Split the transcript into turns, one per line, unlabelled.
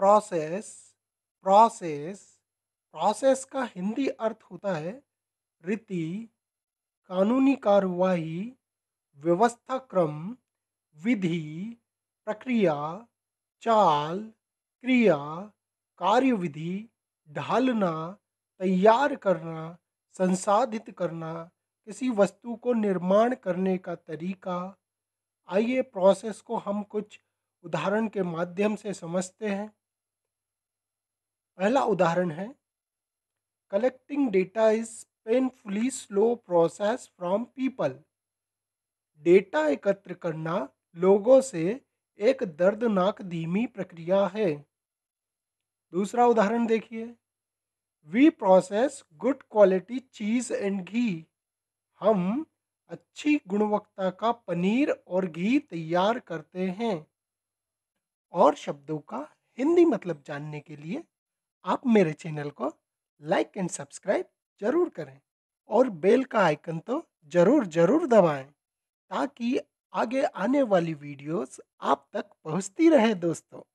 process process process का हिंदी अर्थ होता है रीति कानूनी कार्रवाई व्यवस्था क्रम विधि प्रक्रिया चाल क्रिया कार्यविधि ढालना तैयार करना संसाधित करना किसी वस्तु को निर्माण करने का तरीका आइए प्रोसेस को हम कुछ उदाहरण के माध्यम से समझते हैं पहला उदाहरण है collecting data is painfully slow process from people data एकत्र करना लोगों से एक दर्दनाक धीमी प्रक्रिया है दूसरा उदाहरण देखिए we process good quality cheese and ghee हम अच्छी गुणवत्ता का पनीर और घी तैयार करते हैं और शब्दों का हिंदी मतलब जानने के लिए आप मेरे चैनल को लाइक एंड सब्सक्राइब जरूर करें और बेल का आइकन तो ज़रूर ज़रूर दबाएं ताकि आगे आने वाली वीडियोस आप तक पहुंचती रहे दोस्तों